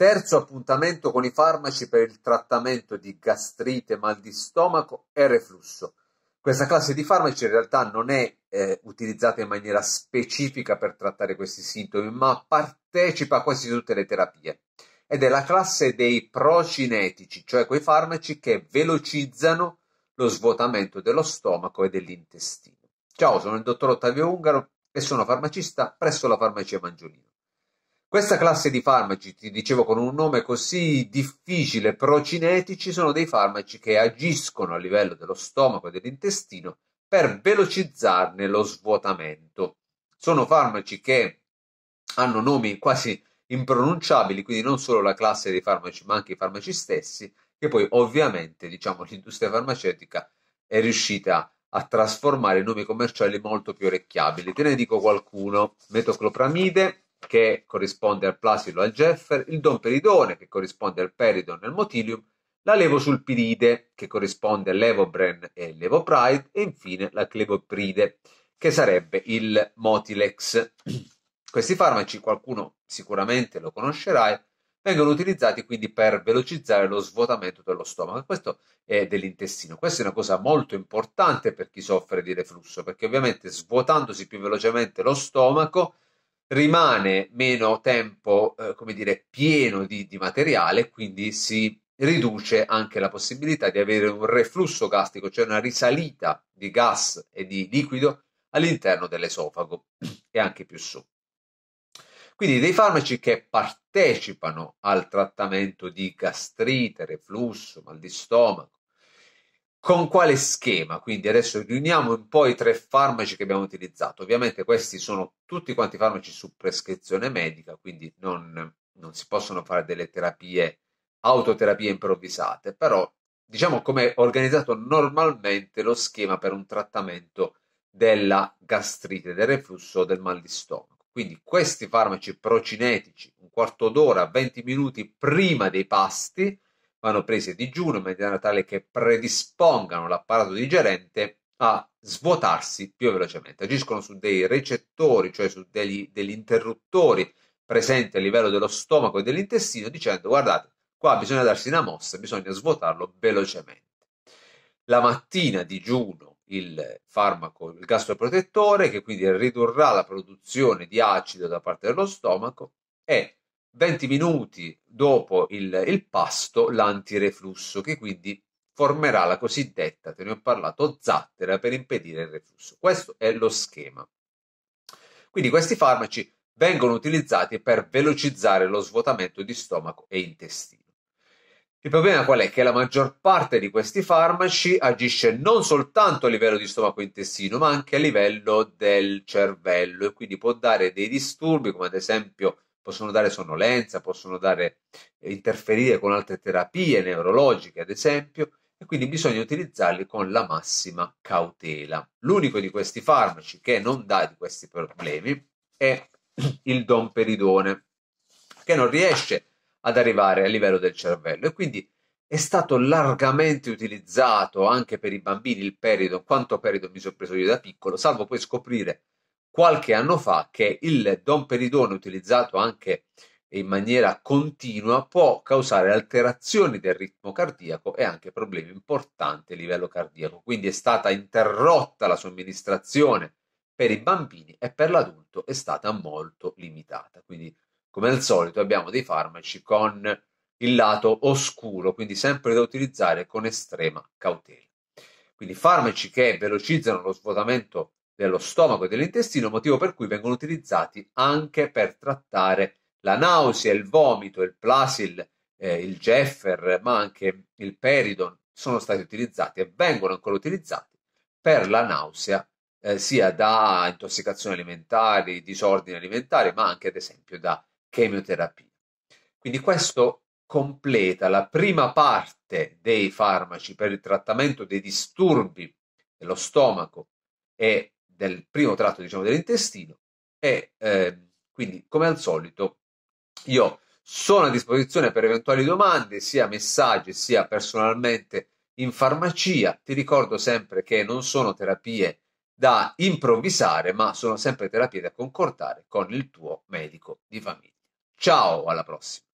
Terzo appuntamento con i farmaci per il trattamento di gastrite, mal di stomaco e reflusso. Questa classe di farmaci in realtà non è eh, utilizzata in maniera specifica per trattare questi sintomi, ma partecipa a quasi tutte le terapie ed è la classe dei procinetici, cioè quei farmaci che velocizzano lo svuotamento dello stomaco e dell'intestino. Ciao, sono il dottor Ottavio Ungaro e sono farmacista presso la farmacia Mangiolino. Questa classe di farmaci, ti dicevo con un nome così difficile, procinetici, sono dei farmaci che agiscono a livello dello stomaco e dell'intestino per velocizzarne lo svuotamento. Sono farmaci che hanno nomi quasi impronunciabili, quindi non solo la classe dei farmaci, ma anche i farmaci stessi, che poi ovviamente, diciamo, l'industria farmaceutica è riuscita a trasformare in nomi commerciali molto più orecchiabili. Te ne dico qualcuno: metoclopramide, che corrisponde al Plasilo al Jeffer, il Domperidone, che corrisponde al Peridon e al Motilium, la Levosulpiride, che corrisponde all'Evobren e all'Evopride, e infine la Clevopride, che sarebbe il Motilex. Questi farmaci, qualcuno sicuramente lo conoscerà, vengono utilizzati quindi per velocizzare lo svuotamento dello stomaco questo è dell'intestino. Questa è una cosa molto importante per chi soffre di reflusso, perché ovviamente svuotandosi più velocemente lo stomaco rimane meno tempo, eh, come dire, pieno di, di materiale, quindi si riduce anche la possibilità di avere un reflusso gastrico, cioè una risalita di gas e di liquido all'interno dell'esofago e anche più su. Quindi dei farmaci che partecipano al trattamento di gastrite, reflusso, mal di stomaco, con quale schema? Quindi adesso riuniamo un po' i tre farmaci che abbiamo utilizzato. Ovviamente questi sono tutti quanti farmaci su prescrizione medica, quindi non, non si possono fare delle terapie, autoterapie improvvisate, però diciamo come è organizzato normalmente lo schema per un trattamento della gastrite, del reflusso, del mal di stomaco. Quindi questi farmaci procinetici, un quarto d'ora, 20 minuti prima dei pasti, vanno prese a digiuno in maniera tale che predispongano l'apparato digerente a svuotarsi più velocemente. Agiscono su dei recettori, cioè su degli, degli interruttori presenti a livello dello stomaco e dell'intestino, dicendo guardate, qua bisogna darsi una mossa, bisogna svuotarlo velocemente. La mattina digiuno il farmaco, il gastroprotettore, che quindi ridurrà la produzione di acido da parte dello stomaco e 20 minuti dopo il, il pasto l'antireflusso che quindi formerà la cosiddetta, te ne ho parlato, zattera per impedire il reflusso. Questo è lo schema. Quindi questi farmaci vengono utilizzati per velocizzare lo svuotamento di stomaco e intestino. Il problema qual è? Che la maggior parte di questi farmaci agisce non soltanto a livello di stomaco e intestino, ma anche a livello del cervello e quindi può dare dei disturbi come ad esempio possono dare sonnolenza, possono dare, eh, interferire con altre terapie neurologiche, ad esempio, e quindi bisogna utilizzarli con la massima cautela. L'unico di questi farmaci che non dà di questi problemi è il domperidone, che non riesce ad arrivare a livello del cervello e quindi è stato largamente utilizzato anche per i bambini il peridon, quanto peridon mi sono preso io da piccolo, salvo poi scoprire qualche anno fa che il domperidone utilizzato anche in maniera continua può causare alterazioni del ritmo cardiaco e anche problemi importanti a livello cardiaco. Quindi è stata interrotta la somministrazione per i bambini e per l'adulto è stata molto limitata. Quindi come al solito abbiamo dei farmaci con il lato oscuro, quindi sempre da utilizzare con estrema cautela. Quindi farmaci che velocizzano lo svuotamento dello stomaco e dell'intestino, motivo per cui vengono utilizzati anche per trattare la nausea, il vomito, il plasil, eh, il Jeffer, ma anche il Peridon sono stati utilizzati e vengono ancora utilizzati per la nausea, eh, sia da intossicazioni alimentari, disordini alimentari, ma anche ad esempio da chemioterapia. Quindi questo completa la prima parte dei farmaci per il trattamento dei disturbi dello stomaco e del primo tratto diciamo, dell'intestino e eh, quindi come al solito io sono a disposizione per eventuali domande sia messaggi sia personalmente in farmacia ti ricordo sempre che non sono terapie da improvvisare ma sono sempre terapie da concordare con il tuo medico di famiglia ciao alla prossima